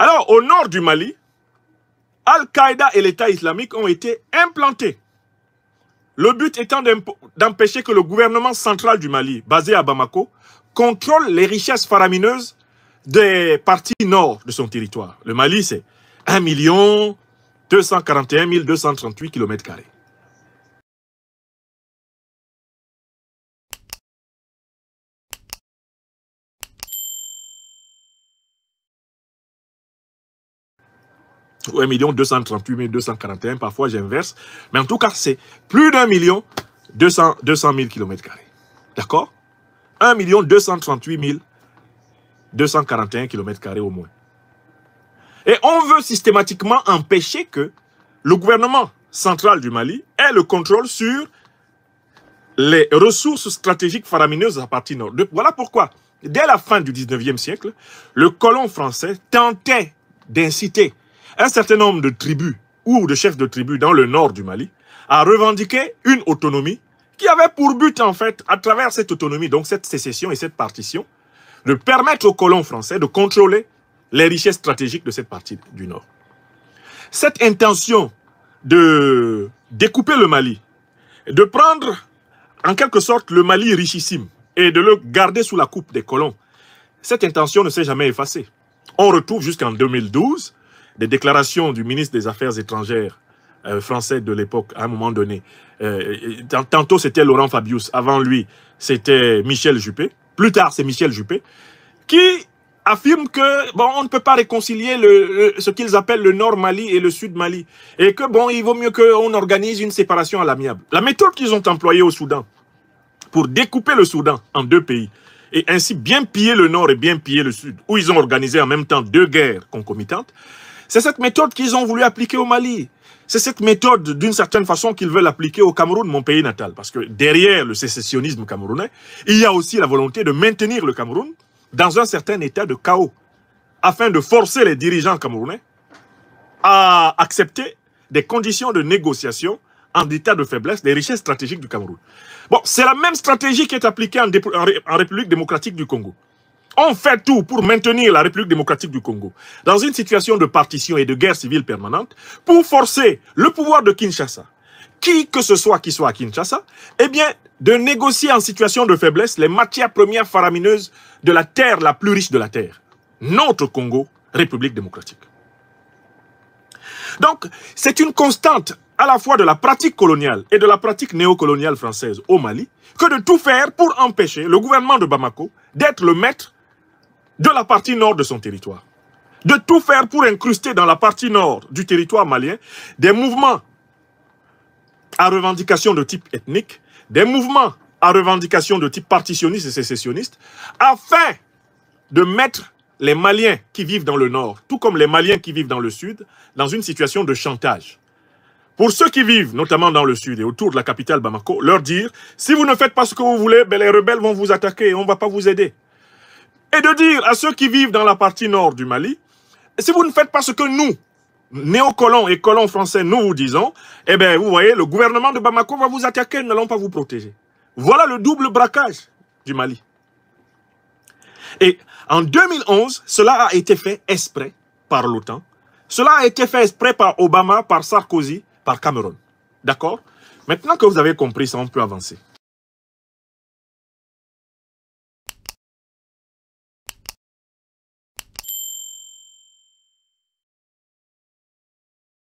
Alors, au nord du Mali, Al-Qaïda et l'État islamique ont été implantés. Le but étant d'empêcher que le gouvernement central du Mali, basé à Bamako, contrôle les richesses faramineuses des parties nord de son territoire. Le Mali, c'est 1 241 238 km carrés. ou 1 238 241. Parfois, j'inverse. Mais en tout cas, c'est plus d'un million 200, 000 km. D'accord 1 238 241 km au moins. Et on veut systématiquement empêcher que le gouvernement central du Mali ait le contrôle sur les ressources stratégiques faramineuses à partir nord. Voilà pourquoi, dès la fin du 19e siècle, le colon français tentait d'inciter un certain nombre de tribus ou de chefs de tribus dans le nord du Mali a revendiqué une autonomie qui avait pour but, en fait, à travers cette autonomie, donc cette sécession et cette partition, de permettre aux colons français de contrôler les richesses stratégiques de cette partie du Nord. Cette intention de découper le Mali, de prendre en quelque sorte le Mali richissime et de le garder sous la coupe des colons, cette intention ne s'est jamais effacée. On retrouve jusqu'en 2012 des déclarations du ministre des Affaires étrangères euh, français de l'époque, à un moment donné. Euh, tantôt, c'était Laurent Fabius. Avant lui, c'était Michel Juppé. Plus tard, c'est Michel Juppé, qui affirme que, bon, on ne peut pas réconcilier le, ce qu'ils appellent le Nord-Mali et le Sud-Mali. Et que, bon, il vaut mieux qu'on organise une séparation à l'amiable. La méthode qu'ils ont employée au Soudan pour découper le Soudan en deux pays, et ainsi bien piller le Nord et bien piller le Sud, où ils ont organisé en même temps deux guerres concomitantes, c'est cette méthode qu'ils ont voulu appliquer au Mali. C'est cette méthode, d'une certaine façon, qu'ils veulent appliquer au Cameroun, mon pays natal. Parce que derrière le sécessionnisme camerounais, il y a aussi la volonté de maintenir le Cameroun dans un certain état de chaos, afin de forcer les dirigeants camerounais à accepter des conditions de négociation en état de faiblesse des richesses stratégiques du Cameroun. Bon, c'est la même stratégie qui est appliquée en, en République démocratique du Congo. On fait tout pour maintenir la République démocratique du Congo dans une situation de partition et de guerre civile permanente pour forcer le pouvoir de Kinshasa, qui que ce soit qui soit à Kinshasa, eh bien, de négocier en situation de faiblesse les matières premières faramineuses de la terre la plus riche de la terre, notre Congo, République démocratique. Donc, c'est une constante à la fois de la pratique coloniale et de la pratique néocoloniale française au Mali que de tout faire pour empêcher le gouvernement de Bamako d'être le maître de la partie nord de son territoire. De tout faire pour incruster dans la partie nord du territoire malien des mouvements à revendication de type ethnique, des mouvements à revendication de type partitionniste et sécessionniste, afin de mettre les Maliens qui vivent dans le nord, tout comme les Maliens qui vivent dans le sud, dans une situation de chantage. Pour ceux qui vivent, notamment dans le sud et autour de la capitale Bamako, leur dire, si vous ne faites pas ce que vous voulez, ben les rebelles vont vous attaquer et on ne va pas vous aider et de dire à ceux qui vivent dans la partie nord du Mali, si vous ne faites pas ce que nous, néocolons et colons français, nous vous disons, eh bien, vous voyez, le gouvernement de Bamako va vous attaquer, nous n'allons pas vous protéger. Voilà le double braquage du Mali. Et en 2011, cela a été fait exprès par l'OTAN. Cela a été fait exprès par Obama, par Sarkozy, par Cameroun. D'accord Maintenant que vous avez compris ça, on peut avancer.